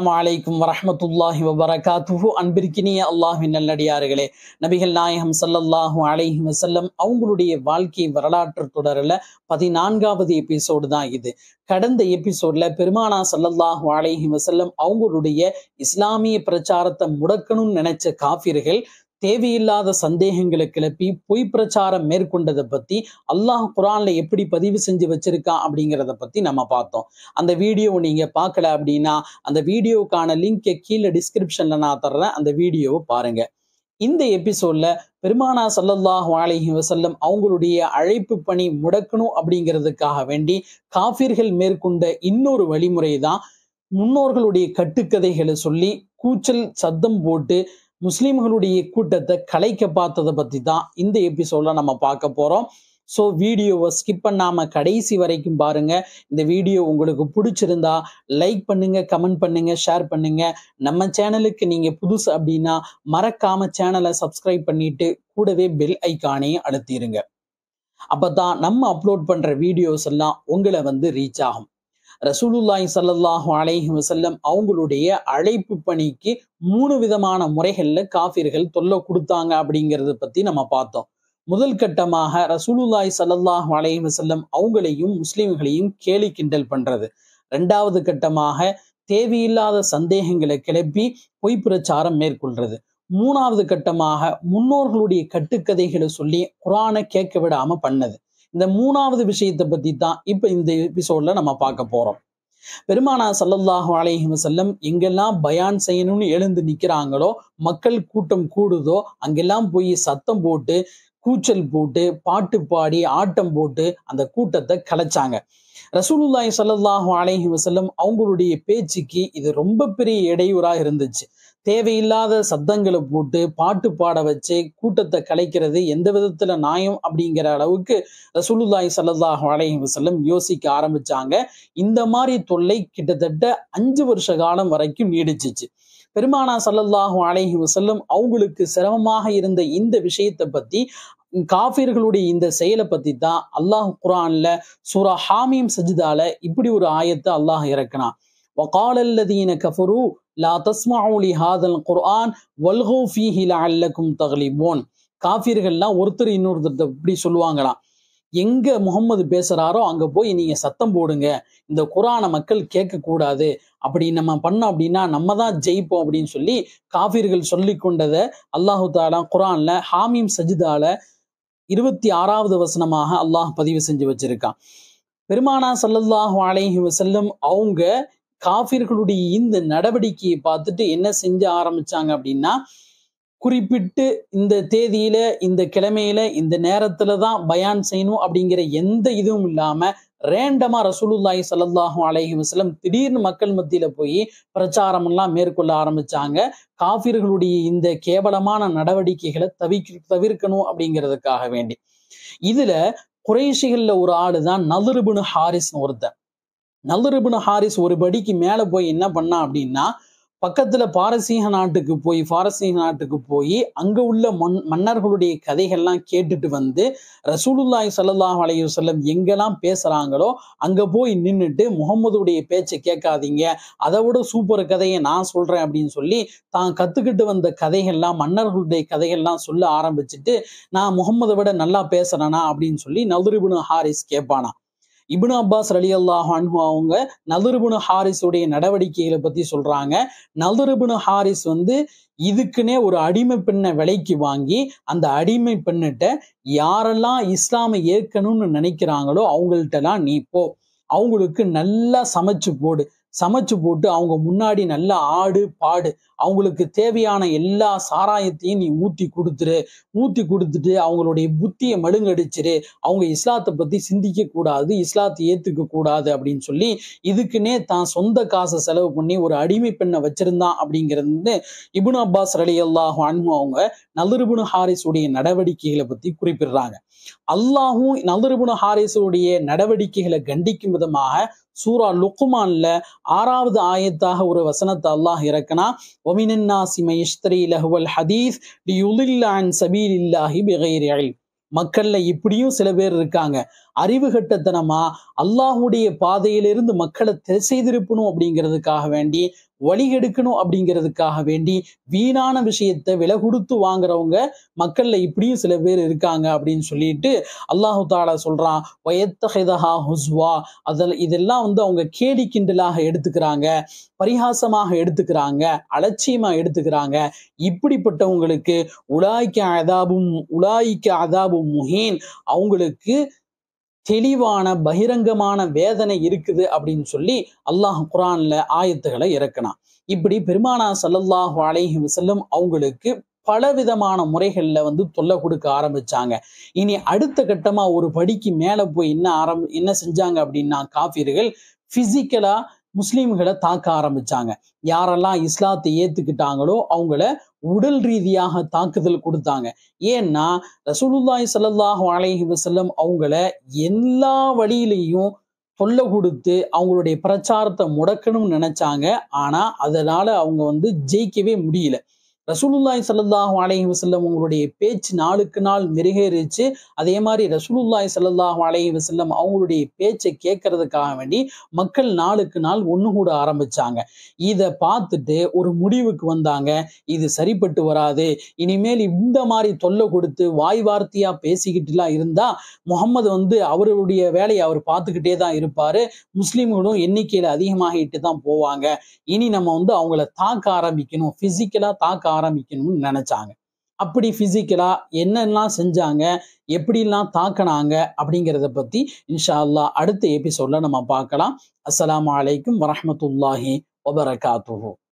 அஸ்லாம் வலைக்கும் வரமத்துல்லாஹி வபரகாத்துஹு அன்பிற்கினிய அல்லாஹின் நல்லடியார்களே நபிகள் நாயகம் சல்லல்லாஹூ அலைஹி வசல்லம் அவங்களுடைய வாழ்க்கை வரலாற்று தொடரில் பதினான்காவது எபிசோடு தான் இது கடந்த எபிசோட்ல பெருமானா சல்லல்லாஹூ அலைஹி வசல்லம் அவங்களுடைய இஸ்லாமிய பிரச்சாரத்தை முடக்கணும்னு நினைச்ச காஃபிர்கள் தேவையில்லாத சந்தேகங்களை கிளப்பி பொய் பிரச்சாரம் மேற்கொண்டதை பத்தி அல்லாஹ் குரான்ல எப்படி பதிவு செஞ்சு வச்சிருக்கா அப்படிங்கிறத பத்தி நம்ம பார்த்தோம் அந்த வீடியோ நீங்க பார்க்கல அப்படின்னா அந்த வீடியோக்கான லிங்கை கீழே டிஸ்கிரிப்ஷன்ல நான் தர்றேன் அந்த வீடியோவை பாருங்க இந்த எபிசோட்ல பெருமானா சல்லல்லாஹ் அலஹி வசல்லம் அவங்களுடைய அழைப்பு பணி முடக்கணும் அப்படிங்கிறதுக்காக வேண்டி காஃபிர்கள் மேற்கொண்ட இன்னொரு வழிமுறை தான் முன்னோர்களுடைய கட்டுக்கதைகளை சொல்லி கூச்சல் சத்தம் போட்டு முஸ்லீம்களுடைய கூட்டத்தை கலைக்க பார்த்ததை பற்றி தான் இந்த எபிசோடில் நம்ம பார்க்க போகிறோம் ஸோ வீடியோவை ஸ்கிப் பண்ணாமல் கடைசி வரைக்கும் பாருங்கள் இந்த வீடியோ உங்களுக்கு பிடிச்சிருந்தா லைக் பண்ணுங்கள் கமெண்ட் பண்ணுங்கள் ஷேர் பண்ணுங்கள் நம்ம சேனலுக்கு நீங்கள் புதுசு அப்படின்னா மறக்காமல் சேனலை சப்ஸ்கிரைப் பண்ணிவிட்டு கூடவே பெல் ஐக்கானே அழுத்திடுங்க அப்போ தான் நம்ம அப்லோட் பண்ணுற வீடியோஸ் எல்லாம் உங்களை வந்து ரீச் ஆகும் ரசூலுல்லாய் சல்லாஹூ அலைஹி வசல்லம் அவங்களுடைய அழைப்பு பணிக்கு மூணு விதமான முறைகள்ல காஃபிர்கள் தொல்லை கொடுத்தாங்க அப்படிங்கிறத பத்தி நம்ம பார்த்தோம் முதல் கட்டமாக ரசூலுல்லாய் சல்லாஹூ அலைஹி வசல்லம் அவங்களையும் முஸ்லீம்களையும் கேலி கிண்டல் பண்றது ரெண்டாவது கட்டமாக தேவையில்லாத சந்தேகங்களை கிளப்பி பொய் பிரச்சாரம் மேற்கொள்றது மூணாவது கட்டமாக முன்னோர்களுடைய கட்டுக்கதைகளை சொல்லி குரானை கேட்க விடாம பண்ணது இந்த மூணாவது விஷயத்தை பத்தி தான் இப்ப இந்த எபிசோட்ல நம்ம பார்க்க போறோம் பெருமானா சல்லல்லாஹு அலைஹி செல்லம் எங்கெல்லாம் பயான் செய்யணும்னு எழுந்து நிக்கிறாங்களோ மக்கள் கூட்டம் கூடுதோ அங்கெல்லாம் போய் சத்தம் போட்டு கூச்சல் போட்டு பாட்டு பாடி ஆட்டம் போட்டு அந்த கூட்டத்தை கலைச்சாங்க ரசூலுல்லாய் சல்லாஹூ அலஹி வசல்லம் அவங்களுடைய பேச்சுக்கு இது ரொம்ப பெரிய இடையூறாக இருந்துச்சு தேவையில்லாத சத்தங்களை போட்டு பாட்டு பாட வச்சு கூட்டத்தை கலைக்கிறது எந்த விதத்துல நியாயம் அப்படிங்கிற அளவுக்கு ரசூலுல்லாய் சல்லாஹ் அலஹி வசல்லம் யோசிக்க ஆரம்பிச்சாங்க இந்த மாதிரி தொல்லை கிட்டத்தட்ட அஞ்சு வருஷ காலம் வரைக்கும் நீடிச்சிச்சு பெருமானா சல்லல்லாஹு அலைஹி வசல்லம் அவங்களுக்கு சிரமமாக இருந்த இந்த விஷயத்தை பத்தி காஃபிர்களுடைய இந்த செயலை பத்தி தான் அல்லாஹ் குரான்ல சூரா ஹாமியம் சஜிதால இப்படி ஒரு ஆயத்தை அல்லாஹ் இறக்கினான் வகாலல்லதீன கஃபரு லா தஸ்மாவுலி ஹாதல் குர்ஆன் வல்ஹோ ஃபீஹி லஅல்லக்கும் தகலிபோன் காஃபியர்கள்லாம் ஒருத்தர் இன்னொருத்தர் இப்படி சொல்லுவாங்களாம் எங்க முகம்மது பேசுறாரோ அங்க போய் நீங்க சத்தம் போடுங்க இந்த குரான மக்கள் கேட்கக்கூடாது அப்படி நம்ம பண்ணோம் அப்படின்னா நம்ம தான் ஜெயிப்போம் அப்படின்னு சொல்லி காஃபிர்கள் சொல்லி கொண்டதை அல்லாஹு தாலா குரான்ல ஹாமிம் சஜிதால இருபத்தி ஆறாவது வசனமாக அல்லாஹ் பதிவு செஞ்சு வச்சிருக்கான் பெருமானா சல்லல்லாஹு அலைஹி வசல்லம் அவங்க காஃபிர்களுடைய இந்த நடவடிக்கையை பார்த்துட்டு என்ன செஞ்ச ஆரம்பிச்சாங்க அப்படின்னா குறிப்பிட்டு இந்த தேதியில இந்த கிழமையில இந்த நேரத்துல தான் பயான் செய்யணும் அப்படிங்கிற எந்த இதுவும் இல்லாம ரேண்டமா ரசூலுல்லாஹி சல்லாஹூ அலஹி வஸ்லம் திடீர்னு மக்கள் மத்தியில போய் பிரச்சாரம் எல்லாம் மேற்கொள்ள ஆரம்பிச்சாங்க காஃபிர்களுடைய இந்த கேவலமான நடவடிக்கைகளை தவிக்க தவிர்க்கணும் அப்படிங்கிறதுக்காக வேண்டி இதுல குறைஷிகள்ல ஒரு ஆடுதான் நலருபுனு ஹாரிஸ் ஒருத்தன் நல்லுருபுனு ஹாரிஸ் ஒரு படிக்கு மேல போய் என்ன பண்ணா அப்படின்னா பக்கத்துல பாரசீக நாட்டுக்கு போய் பாரசீக நாட்டுக்கு போய் அங்க உள்ள மன் மன்னர்களுடைய கதைகள்லாம் கேட்டுட்டு வந்து ரசூலுல்லாய் சல்லாஹ் அலைய செல்லம் எங்கெல்லாம் பேசுறாங்களோ அங்க போய் நின்றுட்டு முகமதுடைய பேச்சை கேட்காதீங்க அதை விட சூப்பர் கதையை நான் சொல்றேன் அப்படின்னு சொல்லி தான் கத்துக்கிட்டு வந்த கதைகள்லாம் மன்னர்களுடைய கதைகள்லாம் சொல்ல ஆரம்பிச்சுட்டு நான் முகமதை விட நல்லா பேசுறேனா அப்படின்னு சொல்லி நதுரிபுனு ஹாரிஸ் கேட்பானா இபுன் அப்பாஸ் அலி அல்லாஹ் அவங்க நதுருபுனு ஹாரிஸுடைய நடவடிக்கைகளை பற்றி சொல்கிறாங்க நதுருபுனு ஹாரிஸ் வந்து இதுக்குன்னே ஒரு அடிமை பெண்ணை விலைக்கு வாங்கி அந்த அடிமை பெண்ணிட்ட யாரெல்லாம் இஸ்லாமை ஏற்கணும்னு நினைக்கிறாங்களோ அவங்கள்ட்டலாம் நீ போ அவங்களுக்கு நல்லா சமைச்சு போடு சமைச்சு போட்டு அவங்க முன்னாடி நல்லா ஆடு பாடு அவங்களுக்கு தேவையான எல்லா சாராயத்தையும் நீ ஊற்றி கொடுத்துரு ஊற்றி கொடுத்துட்டு அவங்களுடைய புத்தியை மழுங்கடிச்சிரு அவங்க இஸ்லாத்தை பற்றி சிந்திக்க கூடாது இஸ்லாத்தை ஏத்துக்க கூடாது அப்படின்னு சொல்லி இதுக்குன்னே தான் சொந்த காசை செலவு பண்ணி ஒரு அடிமை பெண்ணை வச்சிருந்தான் அப்படிங்கிறது வந்து இபுன் அப்பாஸ் ரலி அல்லாஹும் அன்பு அவங்க நல்லிருபுன ஹாரிஸுடைய நடவடிக்கைகளை பற்றி குறிப்பிடுறாங்க அல்லாஹும் நல்லிருபுன ஹாரிஸுடைய நடவடிக்கைகளை கண்டிக்கும் விதமாக சூரா லுக்குமான்ல ஆறாவது ஆயத்தாக ஒரு வசனத்தை அல்லாஹ் இறக்கனா ஒமினா சிமயஸ்திரி லஹுவல் ஹதீஸ் டி யுலில்லான் சபீல் இல்லாஹி பிகைரி மக்கள்ல இப்படியும் சில பேர் இருக்காங்க அறிவு கட்டத்தனமா அல்லாஹுடைய பாதையிலிருந்து மக்களை திரை செய்திருப்பணும் அப்படிங்கிறதுக்காக வேண்டி வழி எடுக்கணும் அப்படிங்கிறதுக்காக வேண்டி வீணான விஷயத்த விலை கொடுத்து வாங்குறவங்க மக்கள்ல இப்படியும் சில பேர் இருக்காங்க அப்படின்னு சொல்லிட்டு அல்லாஹு தாலா சொல்றான் வயத்தஹா ஹுஸ்வா அதில் இதெல்லாம் வந்து அவங்க கேலி கிண்டலாக எடுத்துக்கிறாங்க பரிகாசமாக எடுத்துக்கிறாங்க அலட்சியமா எடுத்துக்கிறாங்க இப்படிப்பட்டவங்களுக்கு உலாய்க்க அதாபும் உலாய்க்க அதாபும் முகேன் அவங்களுக்கு தெளிவான பகிரங்கமான வேதனை இருக்குது அப்படின்னு சொல்லி அல்லாஹ் குரான்ல ஆயத்துகளை இறக்கினான் இப்படி பெருமானா சல்லல்லாஹு அலைஹி வசல்லம் அவங்களுக்கு விதமான முறைகள்ல வந்து தொல்லை கொடுக்க ஆரம்பிச்சாங்க இனி அடுத்த கட்டமா ஒரு படிக்கு மேல போய் என்ன ஆரம்பி என்ன செஞ்சாங்க அப்படின்னா காஃபிர்கள் பிசிக்கலா முஸ்லீம்களை தாக்க ஆரம்பிச்சாங்க யாரெல்லாம் இஸ்லாத்தை ஏத்துக்கிட்டாங்களோ அவங்கள உடல் ரீதியாக தாக்குதல் கொடுத்தாங்க ஏன்னா ரசூலுல்லாய் சல்லாஹ் அலஹி வசல்லம் அவங்கள எல்லா வழியிலையும் சொல்ல கொடுத்து அவங்களுடைய பிரச்சாரத்தை முடக்கணும்னு நினைச்சாங்க ஆனா அதனால அவங்க வந்து ஜெயிக்கவே முடியல ரசூலுல்லாய் சல்லாஹூ அலஹி வசல்லம் உங்களுடைய பேச்சு நாளுக்கு நாள் மிருகேறிச்சு அதே மாதிரி ரசூலுல்லாய் சல்லாஹூ அலஹி வசல்லம் அவங்களுடைய பேச்சை கேட்கறதுக்காக வேண்டி மக்கள் நாளுக்கு நாள் ஒன்று கூட ஆரம்பிச்சாங்க இதை பார்த்துட்டு ஒரு முடிவுக்கு வந்தாங்க இது சரிப்பட்டு வராது இனிமேல் இந்த மாதிரி தொல்லை கொடுத்து வாய் வார்த்தையா பேசிக்கிட்டுலாம் இருந்தா முகமது வந்து அவருடைய வேலையை அவர் பார்த்துக்கிட்டே தான் இருப்பாரு முஸ்லீம்களும் எண்ணிக்கையில அதிகமாகிட்டு தான் போவாங்க இனி நம்ம வந்து அவங்கள தாக்க ஆரம்பிக்கணும் பிசிக்கலா தாக்க ஆரம்பிக்கணும்னு நினைச்சாங்க அப்படி பிசிக்கலா என்னெல்லாம் செஞ்சாங்க எப்படிலாம் தாக்கினாங்க அப்படிங்கிறத பத்தி இன்ஷா அல்லா அடுத்த எபிசோடில் நம்ம பார்க்கலாம் அஸ்லாம் வலைக்கம் வரமத்துல்லாஹி வபரகாத்து